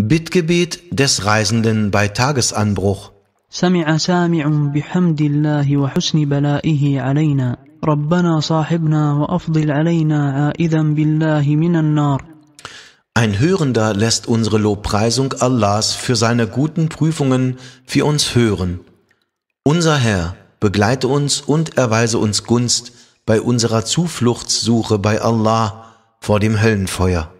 Bittgebet des Reisenden bei Tagesanbruch. سمع سامع بحمد الله وحسن بلائه علينا ربنا صاحبنا وأفضل علينا عائذا بالله من النار Ein Hörender lässt unsere Lobpreisung Allahs für seine guten Prüfungen für uns hören. Unser Herr, begleite uns und erweise uns Gunst bei unserer Zufluchtssuche bei Allah vor dem Höllenfeuer.